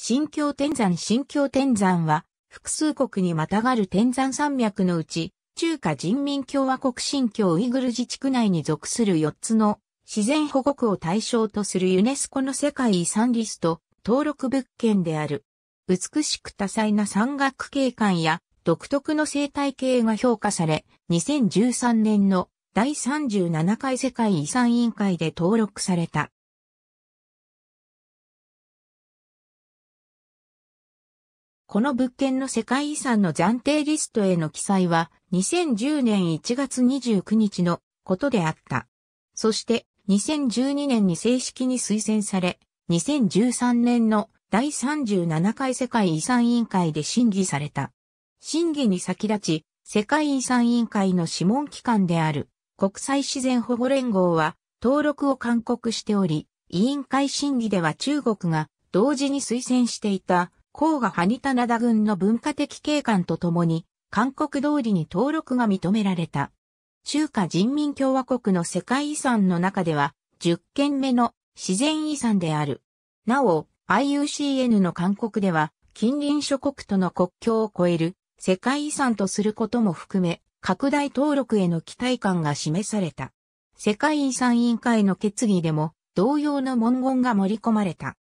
新疆天山新疆天山は、複数国にまたがる天山山脈のうち、中華人民共和国新疆ウイグル自治区内に属する4つの自然保護区を対象とするユネスコの世界遺産リスト登録物件である。美しく多彩な山岳景観や独特の生態系が評価され、2013年の第37回世界遺産委員会で登録された。この物件の世界遺産の暫定リストへの記載は2010年1月29日のことであった。そして2012年に正式に推薦され、2013年の第37回世界遺産委員会で審議された。審議に先立ち、世界遺産委員会の諮問機関である国際自然保護連合は登録を勧告しており、委員会審議では中国が同時に推薦していた甲河ハニタナダ郡の文化的景観とともに、韓国通りに登録が認められた。中華人民共和国の世界遺産の中では、10件目の自然遺産である。なお、IUCN の勧告では、近隣諸国との国境を越える世界遺産とすることも含め、拡大登録への期待感が示された。世界遺産委員会の決議でも同様の文言が盛り込まれた。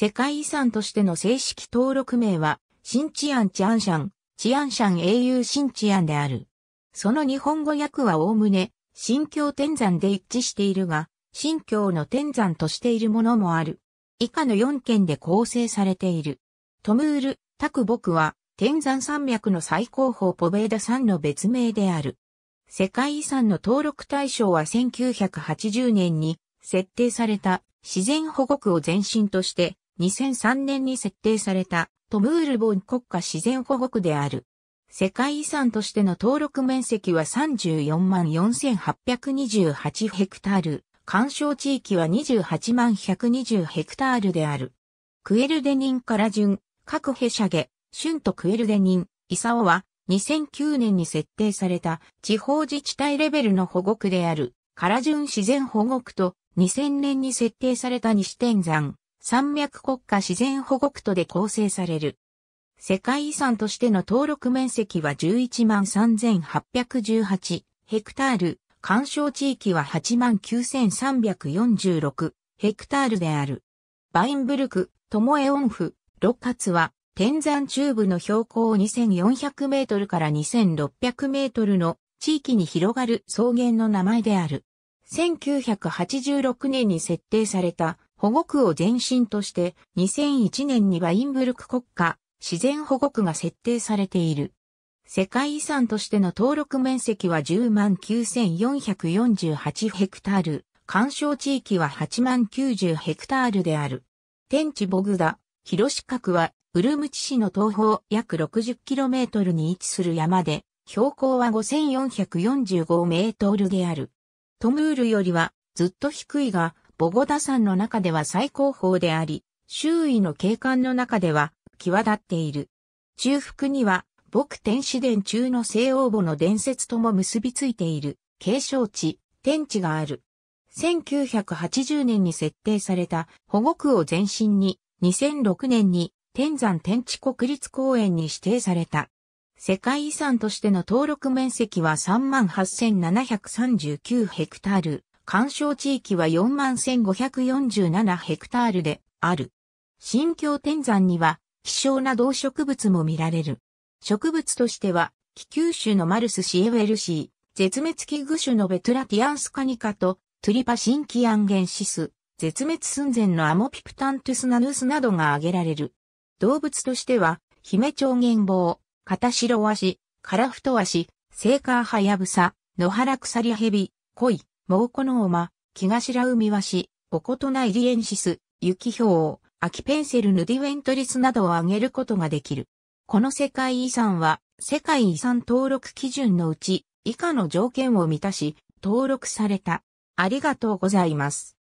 世界遺産としての正式登録名は、新治安治安シャン、治安シャン英雄新治安である。その日本語訳はおおむね、新教天山で一致しているが、新教の天山としているものもある。以下の4県で構成されている。トムール、タクボクは、天山山脈の最高峰ポベーダ山の別名である。世界遺産の登録対象は1980年に設定された自然保護区を前身として2003年に設定されたトムールボン国家自然保護区である。世界遺産としての登録面積は34万4828ヘクタール、干渉地域は28万120ヘクタールである。クエルデニンから順、各ヘシャゲ、シュンとクエルデニン、イサオは2009年に設定された地方自治体レベルの保護区である、カラジュン自然保護区と2000年に設定された西天山、山脈国家自然保護区とで構成される。世界遺産としての登録面積は11万3818ヘクタール、干渉地域は8万9346ヘクタールである。バインブルク、トモエオンフ、ロカツは、天山中部の標高2400メートルから2600メートルの地域に広がる草原の名前である。1986年に設定された保護区を前身として2001年にはインブルク国家自然保護区が設定されている。世界遺産としての登録面積は10万9448ヘクタール、干渉地域は8万90ヘクタールである。天地ボグダ、広四区はウルムチ市の東方約 60km に位置する山で、標高は5445メートルである。トムールよりはずっと低いが、ボゴダ山の中では最高峰であり、周囲の景観の中では際立っている。中腹には、牧天使殿中の西王母の伝説とも結びついている、景勝地、天地がある。1980年に設定された保護区を前身に、2006年に天山天地国立公園に指定された。世界遺産としての登録面積は38,739ヘクタール。干渉地域は41,547ヘクタールである。新京天山には希少な動植物も見られる。植物としては、気球種のマルスシエウェルシー、絶滅危惧種のベトラティアンスカニカと、トゥリパシンキアンゲンシス、絶滅寸前のアモピプタントゥスナヌスなどが挙げられる。動物としては、ヒメチョウゲンボウ、カタシロワシ、カラフトワシ、セイカーハヤブサ、ノハラクサリヘビ、コイ、猛虎の馬、木頭海鷲、おことなイリエンシス、雪氷、秋ペンセルヌディウェントリスなどを挙げることができる。この世界遺産は、世界遺産登録基準のうち、以下の条件を満たし、登録された。ありがとうございます。